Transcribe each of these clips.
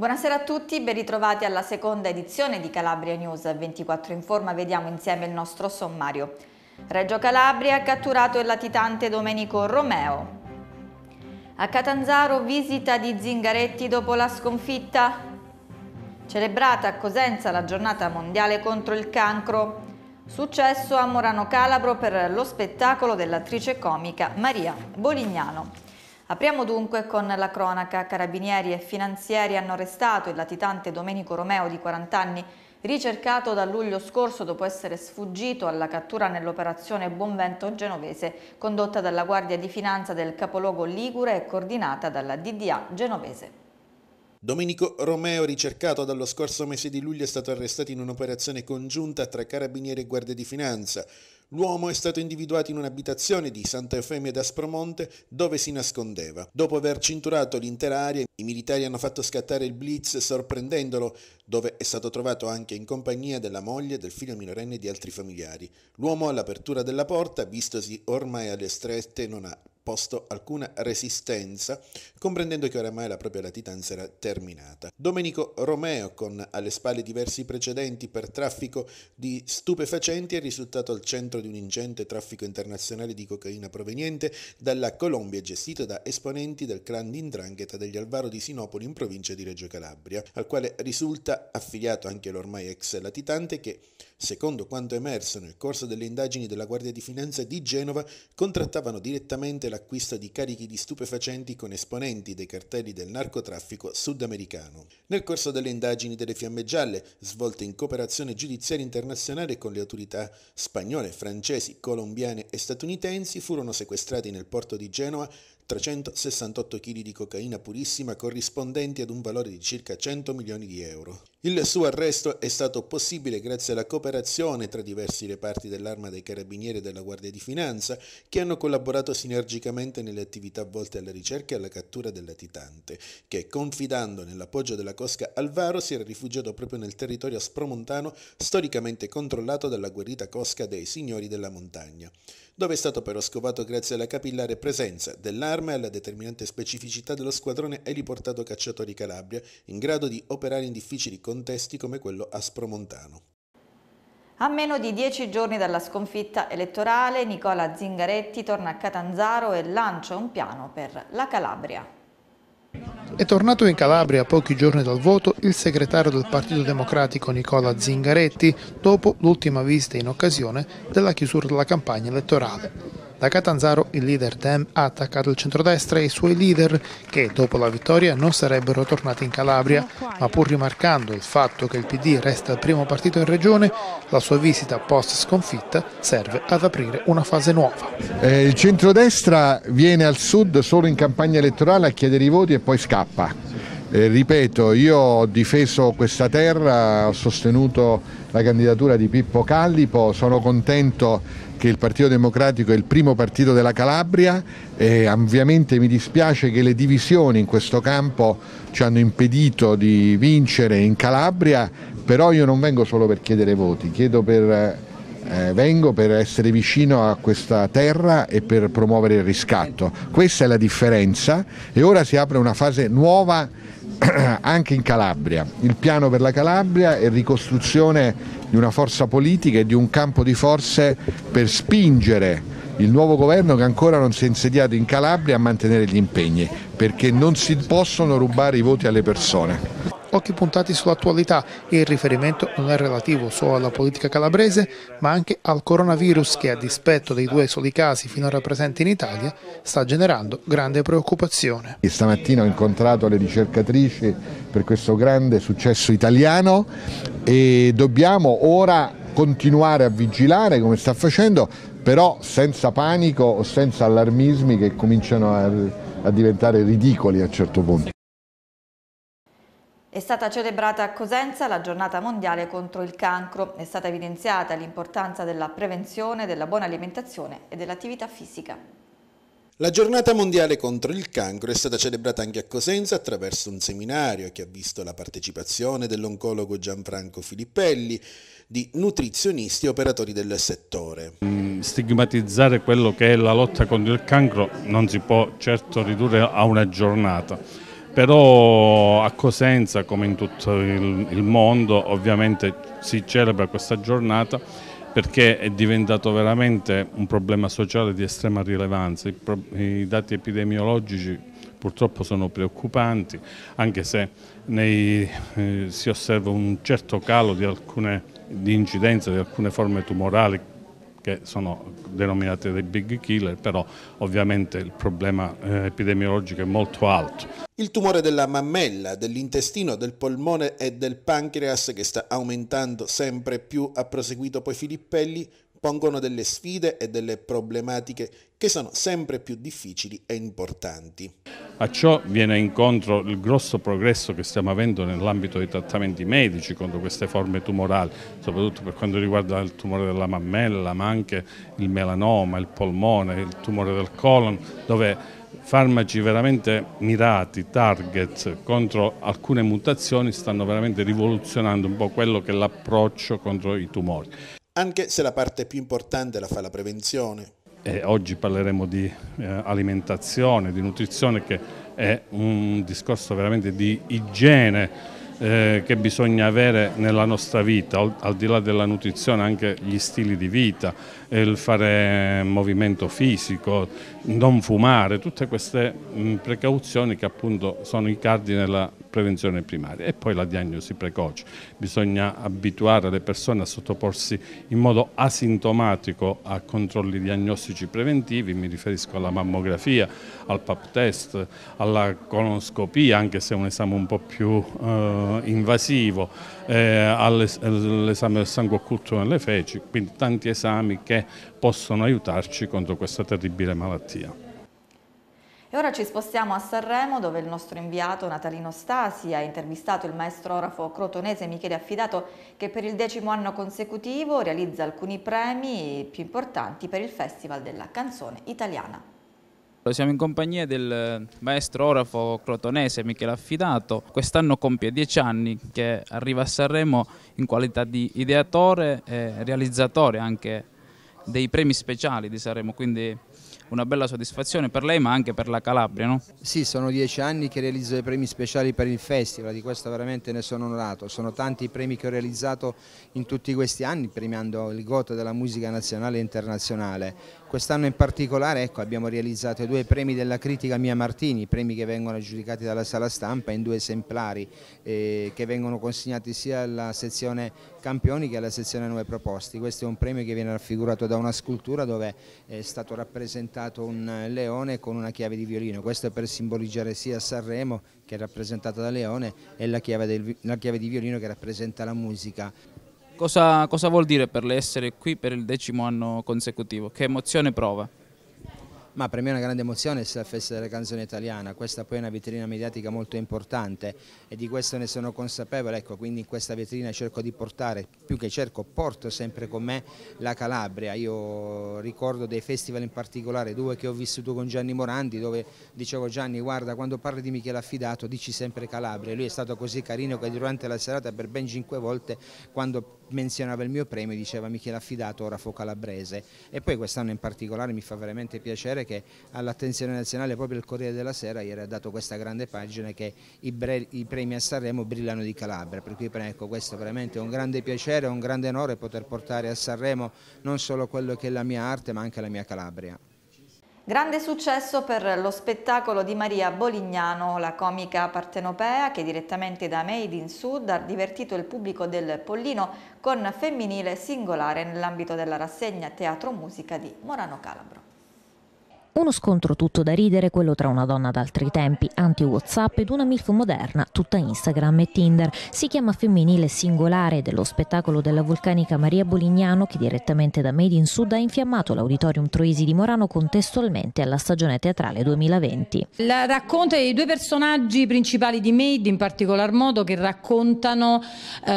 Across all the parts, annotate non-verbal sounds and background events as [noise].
Buonasera a tutti, ben ritrovati alla seconda edizione di Calabria News 24 in forma, vediamo insieme il nostro sommario. Reggio Calabria ha catturato il latitante Domenico Romeo. A Catanzaro visita di Zingaretti dopo la sconfitta. Celebrata a Cosenza la giornata mondiale contro il cancro. Successo a Morano Calabro per lo spettacolo dell'attrice comica Maria Bolignano. Apriamo dunque con la cronaca. Carabinieri e finanzieri hanno arrestato il latitante Domenico Romeo di 40 anni, ricercato da luglio scorso dopo essere sfuggito alla cattura nell'operazione Buonvento Genovese, condotta dalla Guardia di Finanza del capoluogo Ligure e coordinata dalla DDA Genovese. Domenico Romeo, ricercato dallo scorso mese di luglio, è stato arrestato in un'operazione congiunta tra Carabinieri e Guardia di Finanza. L'uomo è stato individuato in un'abitazione di Santa Eufemia d'Aspromonte dove si nascondeva. Dopo aver cinturato l'intera area, i militari hanno fatto scattare il blitz sorprendendolo, dove è stato trovato anche in compagnia della moglie, del figlio minorenne e di altri familiari. L'uomo all'apertura della porta, vistosi ormai alle strette, non ha posto alcuna resistenza, comprendendo che oramai la propria latitanza era terminata. Domenico Romeo, con alle spalle diversi precedenti per traffico di stupefacenti, è risultato al centro di un ingente traffico internazionale di cocaina proveniente dalla Colombia, gestito da esponenti del clan di Indrangheta degli Alvaro di Sinopoli in provincia di Reggio Calabria, al quale risulta affiliato anche l'ormai ex latitante che secondo quanto emerso nel corso delle indagini della Guardia di Finanza di Genova, contrattavano direttamente l'acquisto di carichi di stupefacenti con esponenti dei cartelli del narcotraffico sudamericano. Nel corso delle indagini delle Fiamme Gialle, svolte in cooperazione giudiziaria internazionale con le autorità spagnole, francesi, colombiane e statunitensi, furono sequestrati nel porto di Genova 368 kg di cocaina purissima corrispondenti ad un valore di circa 100 milioni di euro. Il suo arresto è stato possibile grazie alla cooperazione tra diversi reparti dell'arma dei carabinieri e della Guardia di Finanza che hanno collaborato sinergicamente nelle attività volte alla ricerca e alla cattura del latitante, che confidando nell'appoggio della cosca Alvaro si era rifugiato proprio nel territorio spromontano storicamente controllato dalla guerrita cosca dei signori della montagna dove è stato però scovato grazie alla capillare presenza dell'arma e alla determinante specificità dello squadrone eliportato cacciatori Calabria, in grado di operare in difficili contesti come quello aspromontano. A meno di dieci giorni dalla sconfitta elettorale, Nicola Zingaretti torna a Catanzaro e lancia un piano per la Calabria. È tornato in Calabria pochi giorni dal voto il segretario del Partito Democratico Nicola Zingaretti dopo l'ultima visita in occasione della chiusura della campagna elettorale. Da Catanzaro il leader Dem ha attaccato il centrodestra e i suoi leader che dopo la vittoria non sarebbero tornati in Calabria, ma pur rimarcando il fatto che il PD resta il primo partito in regione, la sua visita post sconfitta serve ad aprire una fase nuova. Eh, il centrodestra viene al sud solo in campagna elettorale a chiedere i voti e poi scappa eh, ripeto, io ho difeso questa terra, ho sostenuto la candidatura di Pippo Callipo, sono contento che il Partito Democratico è il primo partito della Calabria e ovviamente mi dispiace che le divisioni in questo campo ci hanno impedito di vincere in Calabria, però io non vengo solo per chiedere voti, per, eh, vengo per essere vicino a questa terra e per promuovere il riscatto. Questa è la differenza e ora si apre una fase nuova [clears throat] anche in Calabria. Il piano per la Calabria è ricostruzione di una forza politica e di un campo di forze per spingere il nuovo governo che ancora non si è insediato in Calabria a mantenere gli impegni, perché non si possono rubare i voti alle persone occhi puntati sull'attualità e il riferimento non è relativo solo alla politica calabrese ma anche al coronavirus che a dispetto dei due soli casi finora presenti in Italia sta generando grande preoccupazione. E stamattina ho incontrato le ricercatrici per questo grande successo italiano e dobbiamo ora continuare a vigilare come sta facendo però senza panico o senza allarmismi che cominciano a, a diventare ridicoli a un certo punto. È stata celebrata a Cosenza la giornata mondiale contro il cancro, è stata evidenziata l'importanza della prevenzione, della buona alimentazione e dell'attività fisica. La giornata mondiale contro il cancro è stata celebrata anche a Cosenza attraverso un seminario che ha visto la partecipazione dell'oncologo Gianfranco Filippelli, di nutrizionisti e operatori del settore. Mm, stigmatizzare quello che è la lotta contro il cancro non si può certo ridurre a una giornata però a Cosenza come in tutto il, il mondo ovviamente si celebra questa giornata perché è diventato veramente un problema sociale di estrema rilevanza, i, pro, i dati epidemiologici purtroppo sono preoccupanti anche se nei, eh, si osserva un certo calo di alcune di incidenza di alcune forme tumorali che sono denominate dei big killer, però ovviamente il problema eh, epidemiologico è molto alto. Il tumore della mammella, dell'intestino, del polmone e del pancreas che sta aumentando sempre più, ha proseguito poi Filippelli, pongono delle sfide e delle problematiche che sono sempre più difficili e importanti. A ciò viene incontro il grosso progresso che stiamo avendo nell'ambito dei trattamenti medici contro queste forme tumorali, soprattutto per quanto riguarda il tumore della mammella, ma anche il melanoma, il polmone, il tumore del colon, dove farmaci veramente mirati, target contro alcune mutazioni stanno veramente rivoluzionando un po' quello che è l'approccio contro i tumori. Anche se la parte più importante la fa la prevenzione, e oggi parleremo di eh, alimentazione, di nutrizione che è un discorso veramente di igiene eh, che bisogna avere nella nostra vita, al, di là della nutrizione anche gli stili di vita, il fare movimento fisico, non fumare, tutte queste mm, precauzioni che appunto sono i cardini della prevenzione primaria e poi la diagnosi precoce. Bisogna abituare le persone a sottoporsi in modo asintomatico a controlli diagnostici preventivi, mi riferisco alla mammografia, al pap test, alla colonoscopia, anche se è un esame un po' più eh, invasivo, eh, all'esame del sangue occulto nelle feci, quindi tanti esami che possono aiutarci contro questa terribile malattia. E ora ci spostiamo a Sanremo dove il nostro inviato Natalino Stasi ha intervistato il maestro orafo crotonese Michele Affidato che per il decimo anno consecutivo realizza alcuni premi più importanti per il Festival della Canzone Italiana. Siamo in compagnia del maestro orafo crotonese Michele Affidato, quest'anno compie dieci anni che arriva a Sanremo in qualità di ideatore e realizzatore anche dei premi speciali di Sanremo, quindi una bella soddisfazione per lei ma anche per la Calabria, no? Sì, sono dieci anni che realizzo i premi speciali per il festival, di questo veramente ne sono onorato. Sono tanti i premi che ho realizzato in tutti questi anni, premiando il GOT della musica nazionale e internazionale. Quest'anno in particolare ecco, abbiamo realizzato i due premi della critica Mia Martini, premi che vengono aggiudicati dalla sala stampa in due esemplari eh, che vengono consegnati sia alla sezione campioni che alla sezione nuove proposti. Questo è un premio che viene raffigurato da una scultura dove è stato rappresentato rappresentato un leone con una chiave di violino, questo è per simboleggiare sia Sanremo che è rappresentata da leone e la chiave, del, la chiave di violino che rappresenta la musica. Cosa, cosa vuol dire per lei essere qui per il decimo anno consecutivo? Che emozione prova? Ma per me è una grande emozione essere la festa della canzone italiana, questa poi è una vetrina mediatica molto importante e di questo ne sono consapevole, ecco, quindi in questa vetrina cerco di portare, più che cerco, porto sempre con me la Calabria. Io ricordo dei festival in particolare, due che ho vissuto con Gianni Morandi, dove dicevo Gianni guarda quando parli di Michele Affidato dici sempre Calabria, lui è stato così carino che durante la serata per ben cinque volte quando menzionava il mio premio diceva Michele Affidato, ora fo calabrese e poi quest'anno in particolare mi fa veramente piacere ricordare che all'attenzione nazionale proprio il Corriere della Sera ieri ha dato questa grande pagina che i, bre, i premi a Sanremo brillano di Calabria, per cui ecco, questo veramente un grande piacere, un grande onore poter portare a Sanremo non solo quello che è la mia arte ma anche la mia Calabria. Grande successo per lo spettacolo di Maria Bolignano, la comica partenopea che direttamente da Made in Sud ha divertito il pubblico del Pollino con femminile singolare nell'ambito della rassegna Teatro Musica di Morano Calabro. Uno scontro tutto da ridere, quello tra una donna d'altri tempi, anti-Whatsapp, ed una MILF moderna, tutta Instagram e Tinder. Si chiama Femminile Singolare dello spettacolo della vulcanica Maria Bolignano, che direttamente da Made in Sud ha infiammato l'Auditorium Troisi di Morano contestualmente alla stagione teatrale 2020. La racconta dei due personaggi principali di Made, in particolar modo, che raccontano eh,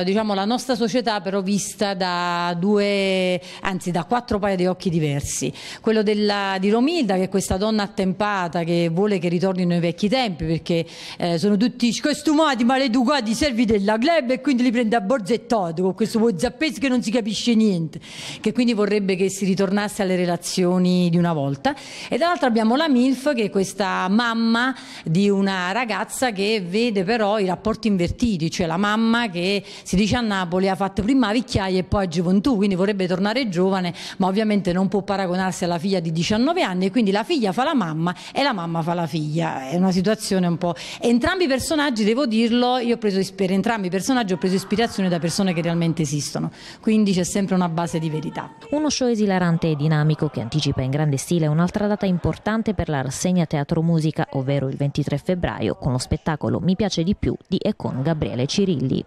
eh, diciamo, la nostra società però vista da due, anzi da quattro paia di occhi diversi. Quello della, di Romilda che è questa donna attempata che vuole che ritornino i vecchi tempi perché eh, sono tutti scostumati, maleducati, servi della club e quindi li prende a borzettato con questo pozzappese che non si capisce niente, che quindi vorrebbe che si ritornasse alle relazioni di una volta. E dall'altra abbiamo la MILF che è questa mamma di una ragazza che vede però i rapporti invertiti, cioè la mamma che si dice a Napoli ha fatto prima vecchiaia e poi Gioventù, quindi vorrebbe tornare giovane, ma ovviamente non può paragonarsi alla figlia di 19 anni e quindi la figlia fa la mamma e la mamma fa la figlia. È una situazione un po'. Entrambi i personaggi, devo dirlo, io ho preso per entrambi i personaggi ho preso ispirazione da persone che realmente esistono, quindi c'è sempre una base di verità. Uno show esilarante e dinamico che anticipa in grande stile un'altra data importante per la rassegna Teatro Musica, ovvero il 23 febbraio, con lo spettacolo Mi piace di più di e con Gabriele Cirilli.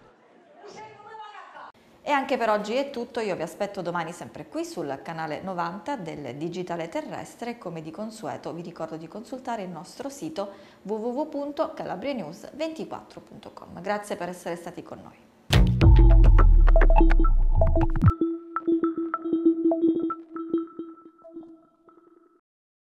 E anche per oggi è tutto, io vi aspetto domani sempre qui sul canale 90 del Digitale Terrestre. Come di consueto vi ricordo di consultare il nostro sito www.calabrianews24.com. Grazie per essere stati con noi.